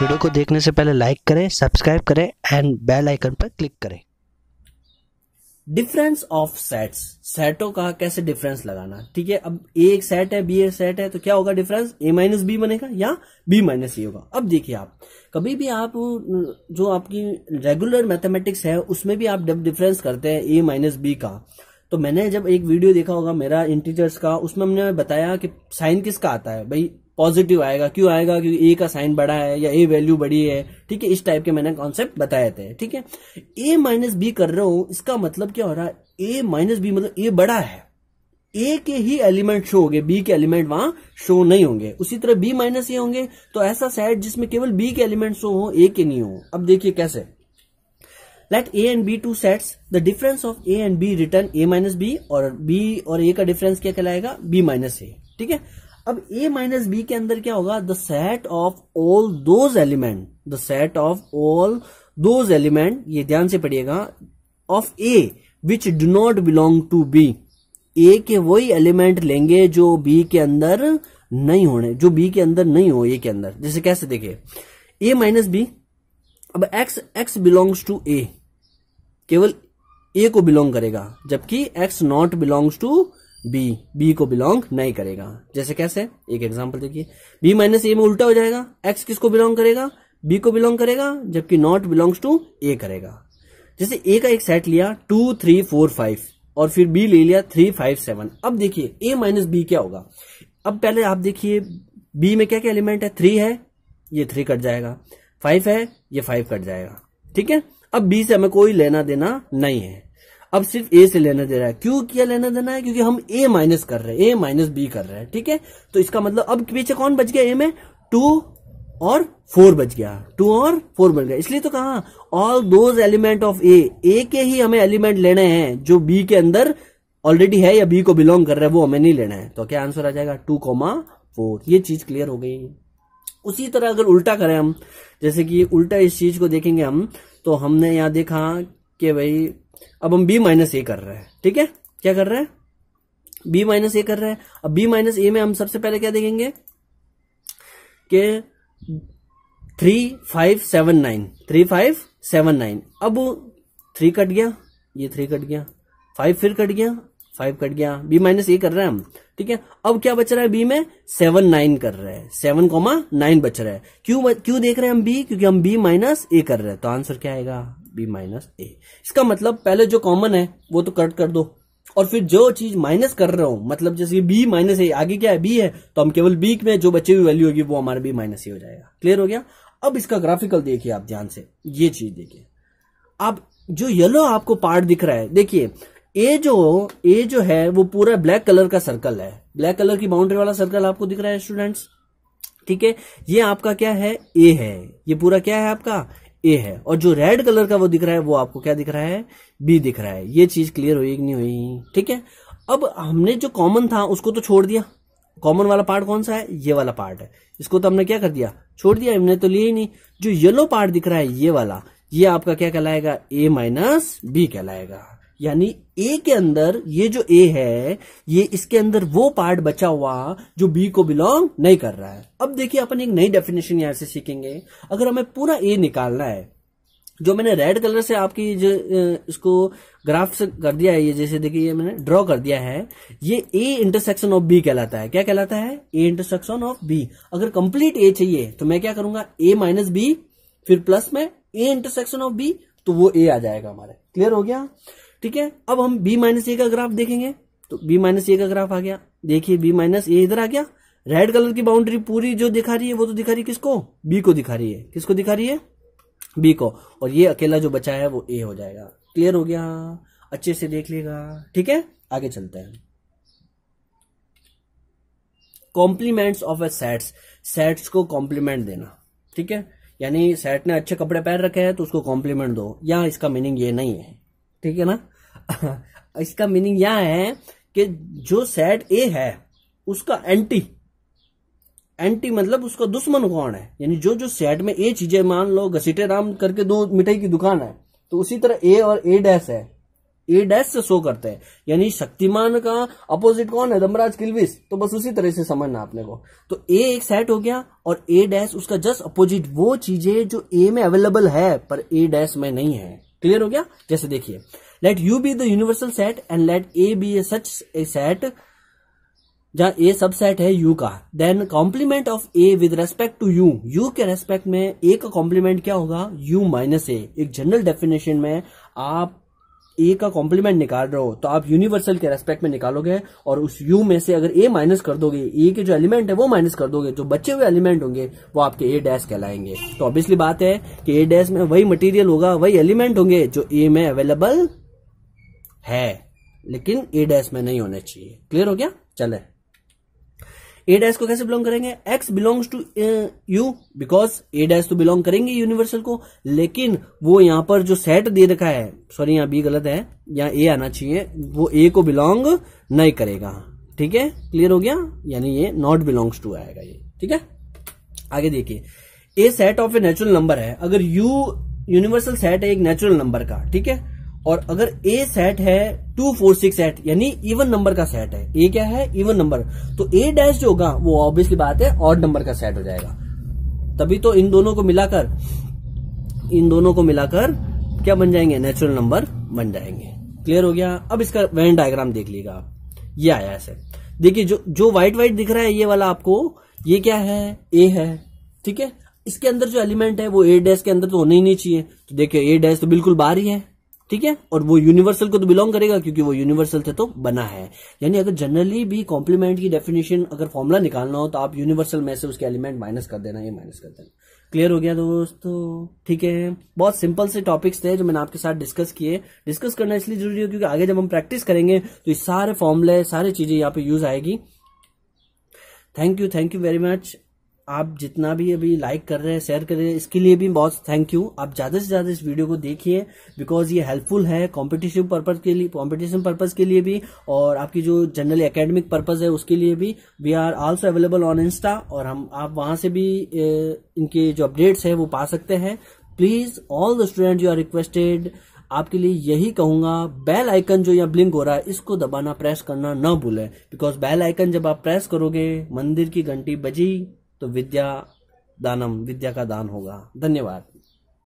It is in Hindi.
वीडियो को देखने से पहले लाइक करें सब्सक्राइब करें एंड बेल आइकन पर क्लिक करें डिफरेंस ऑफ सेट्स सेटों का कैसे डिफरेंस लगाना ठीक है अब ए एक सेट है बी एक सेट है तो क्या होगा डिफरेंस ए माइनस बी बनेगा या बी माइनस ए होगा अब देखिए आप कभी भी आप जो आपकी रेगुलर मैथमेटिक्स है उसमें भी आप डिफरेंस करते हैं ए माइनस बी का तो मैंने जब एक वीडियो देखा होगा मेरा इंटीजर्स का उसमें हमने बताया कि साइन किसका आता है भाई पॉजिटिव आएगा क्यों आएगा क्योंकि ए का साइन बड़ा है या ए वैल्यू बड़ी है ठीक है इस टाइप के मैंने कॉन्सेप्ट बताए थे ठीक है ए माइनस बी कर रहा हूं इसका मतलब क्या हो रहा है ए माइनस बी मतलब ए बड़ा है ए के ही एलिमेंट शो होंगे बी के एलिमेंट वहां शो नहीं होंगे उसी तरह बी माइनस ए होंगे तो ऐसा सेट जिसमें केवल बी के एलिमेंट शो हो ए के नहीं हो अब देखिए कैसे let A and B two sets the difference of A and B return A minus B और बी और ए का डिफरेंस क्या कहलाएगा बी माइनस ए ठीक है अब ए माइनस बी के अंदर क्या होगा the set of all those element the set of all those element ये ध्यान से पढ़िएगा of A which do not belong to B A के वही एलिमेंट लेंगे जो बी के अंदर नहीं होने जो बी के अंदर नहीं हो ए के अंदर जैसे कैसे देखिए ए माइनस बी अब X X belongs to A केवल ए को बिलोंग करेगा जबकि X not belongs to B B को बिलोंग नहीं करेगा जैसे कैसे एक एग्जाम्पल देखिए बी माइनस ए में उल्टा हो जाएगा एक्स किसको बिलोंग करेगा बी को बिलोंग करेगा जबकि नॉट बिलोंग्स टू ए करेगा जैसे ए का एक सेट लिया टू थ्री फोर फाइव और फिर बी ले लिया थ्री फाइव सेवन अब देखिए ए माइनस बी क्या होगा अब पहले आप देखिए बी में क्या क्या एलिमेंट है थ्री है ये थ्री कट जाएगा फाइव है ये फाइव कट जाएगा ठीक है अब बी से हमें कोई लेना देना नहीं है अब सिर्फ ए से लेना दे रहा है क्यों क्या लेना देना है क्योंकि हम ए माइनस कर रहे हैं ए माइनस बी कर रहे हैं ठीक है तो इसका मतलब अब पीछे कौन बच गया ए में टू और फोर बच गया टू और फोर बन गया इसलिए तो कहा all those element of A A के ही हमें एलिमेंट लेने हैं जो बी के अंदर ऑलरेडी है या बी को बिलोंग कर रहा है वो हमें नहीं लेना है तो क्या आंसर आ जाएगा टू कोमा फोर ये चीज क्लियर हो गई उसी तरह अगर उल्टा करें हम जैसे कि उल्टा इस चीज को देखेंगे हम तो हमने यहां देखा कि भाई अब हम बी माइनस ए कर रहे हैं ठीक है क्या कर रहे हैं बी माइनस ए कर रहे हैं अब बी माइनस ए में हम सबसे पहले क्या देखेंगे कि three five seven nine three five seven nine अब थ्री कट गया ये थ्री कट गया फाइव फिर कट गया फाइव कट गया बी माइनस ए कर रहे हैं हम ठीक है अब क्या बच रहा है बी में सेवन नाइन कर रहे हैं सेवन कॉमा नाइन बच रहा है क्यों क्यों देख रहे हैं हम बी क्योंकि हम बी माइनस ए कर रहे हैं तो आंसर क्या आएगा बी माइनस ए इसका मतलब पहले जो कॉमन है वो तो कट कर दो और फिर जो चीज माइनस कर रहा हूं मतलब जैसे बी माइनस ए आगे क्या है बी है तो हम केवल बी में जो बची हुई वैल्यू होगी वो हमारे बी माइनस ए हो जाएगा क्लियर हो गया अब इसका ग्राफिकल देखिए आप ध्यान से ये चीज देखिए आप जो येलो आपको पार्ट दिख रहा है देखिए ए जो ए जो है वो पूरा ब्लैक कलर का सर्कल है ब्लैक कलर की बाउंड्री वाला सर्कल आपको दिख रहा है स्टूडेंट्स ठीक है ये आपका क्या है ए है ये पूरा क्या है आपका ए है और जो रेड कलर का वो दिख रहा है वो आपको क्या दिख रहा है बी दिख रहा है ये चीज क्लियर हुई कि नहीं हुई ठीक है अब हमने जो कॉमन था उसको तो छोड़ दिया कॉमन वाला पार्ट कौन सा है ये वाला पार्ट है इसको तो हमने क्या कर दिया छोड़ दिया हमने तो लिया ही नहीं जो येलो पार्ट दिख रहा है ये वाला ये आपका क्या कहलाएगा ए माइनस बी कहलाएगा यानी ए के अंदर ये जो ए है ये इसके अंदर वो पार्ट बचा हुआ जो बी को बिलोंग नहीं कर रहा है अब देखिए अपन एक नई डेफिनेशन यहां से सीखेंगे अगर हमें पूरा ए निकालना है जो मैंने रेड कलर से आपकी जो इसको ग्राफ से कर दिया है ये जैसे देखिए ये मैंने ड्रॉ कर दिया है ये ए इंटरसेक्शन ऑफ बी कहलाता है क्या कहलाता है ए इंटरसेक्शन ऑफ बी अगर कंप्लीट ए चाहिए तो मैं क्या करूंगा ए माइनस बी फिर प्लस में ए इंटरसेक्शन ऑफ बी तो वो ए आ जाएगा हमारे क्लियर हो गया ठीक है अब हम बी माइनस ए का ग्राफ देखेंगे तो बी माइनस ए का ग्राफ आ गया देखिए बी माइनस ए इधर आ गया रेड कलर की बाउंड्री पूरी जो दिखा रही है वो तो दिखा रही है किसको बी को दिखा रही है किसको दिखा रही है बी को और ये अकेला जो बचा है वो ए हो जाएगा क्लियर हो गया अच्छे से देख लेगा ठीक है आगे चलते हैं complements of A sets sets को कॉम्प्लीमेंट देना ठीक है यानी सेट ने अच्छे कपड़े पहन रखे हैं तो उसको कॉम्प्लीमेंट दो या इसका मीनिंग ये नहीं है ठीक है ना इसका मीनिंग यह है कि जो सेट ए है उसका एंटी एंटी मतलब उसका दुश्मन कौन है यानी जो जो सेट में ए चीजें मान लो घसीटे राम करके दो मिठाई की दुकान है तो उसी तरह ए और ए डैश है ए डैश से शो करते हैं यानी शक्तिमान का अपोजिट कौन है दमराज किलविस तो बस उसी तरह से समझना आपने को तो ए एक सेट हो गया और ए डैश उसका जस्ट अपोजिट वो चीजें जो ए में अवेलेबल है पर ए डैश में नहीं है क्लियर हो गया जैसे देखिए let U be the universal set and let A be a such a set जहां ए सेट है यू का then complement of A with respect to U U के रेस्पेक्ट में ए का कॉम्प्लीमेंट क्या होगा यू माइनस ए एक जनरल डेफिनेशन में आप ए का कॉम्प्लीमेंट निकाल रहे हो तो आप यूनिवर्सल के रेस्पेक्ट में निकालोगे और उस यू में से अगर ए माइनस कर दोगे ए के जो एलिमेंट है वो माइनस कर दोगे जो बचे हुए एलिमेंट होंगे वो आपके ए डैश कहलाएंगे तो ऑब्वियसली बात है कि ए डैश में वही मटेरियल होगा वही एलिमेंट होंगे जो ए में अवेलेबल है लेकिन ए डैश में नहीं होने चाहिए क्लियर हो गया चले ए डैश को कैसे बिलोंग करेंगे X belongs to U because A dash तो बिलोंग करेंगे यूनिवर्सल को लेकिन वो यहां पर जो सेट दे रखा है सॉरी यहां बी गलत है यहां ए आना चाहिए वो ए को बिलोंग नहीं करेगा ठीक है क्लियर हो गया यानी ये नॉट बिलोंग्स टू आएगा ये ठीक है आगे देखिए A set of a natural number है अगर यू यूनिवर्सल सेट है एक नेचुरल नंबर का ठीक है और अगर ए सेट है टू फोर सिक्स सेट यानी इवन नंबर का सेट है ए क्या है इवन नंबर तो ए डैश जो होगा वो ऑब्वियसली बात है ऑड नंबर का सेट हो जाएगा तभी तो इन दोनों को मिलाकर इन दोनों को मिलाकर क्या बन जाएंगे नेचुरल नंबर बन जाएंगे क्लियर हो गया अब इसका वेन डायग्राम देख लीजिएगा आप ये आया ऐसे देखिए जो जो व्हाइट व्हाइट दिख रहा है ये वाला आपको ये क्या है ए है ठीक है इसके अंदर जो एलिमेंट है वो ए डैश के अंदर तो होने ही नहीं चाहिए तो देखिए ए डैश तो बिल्कुल बाहर ही है ठीक है और वो यूनिवर्सल को तो बिलोंग करेगा क्योंकि वो यूनिवर्सल से तो बना है यानी अगर जनरली भी कॉम्प्लीमेंट की डेफिनेशन अगर फॉर्मूला निकालना हो तो आप यूनिवर्सल में से उसके एलिमेंट माइनस कर देना ये माइनस कर देना क्लियर हो गया दोस्तों ठीक है बहुत सिंपल से टॉपिक्स थे जो मैंने आपके साथ डिस्कस किए डिस्कस करना इसलिए जरूरी है क्योंकि आगे जब हम प्रैक्टिस करेंगे तो ये सारे फॉर्मूले सारी चीजें यहाँ पे यूज आएगी thank you thank you very much आप जितना भी अभी लाइक कर रहे हैं शेयर कर रहे हैं इसके लिए भी बहुत थैंक यू आप ज़्यादा से ज़्यादा इस वीडियो को देखिए बिकॉज ये हेल्पफुल है कॉम्पिटिशन पर्पज़ के लिए कॉम्पिटिशन पर्पज़ के लिए भी और आपकी जो जनरल एकेडमिक पर्पज़ है उसके लिए भी we are also available on Insta और हम आप वहां से भी इनके जो अपडेट्स है वो पा सकते हैं please all the student you are requested आपके लिए यही कहूंगा बेल आइकन जो यहाँ ब्लिंक हो रहा है इसको दबाना प्रेस करना ना भूलें बिकॉज बेल आइकन जब आप प्रेस करोगे मंदिर की घंटी बजी तो विद्या दानम विद्या का दान होगा धन्यवाद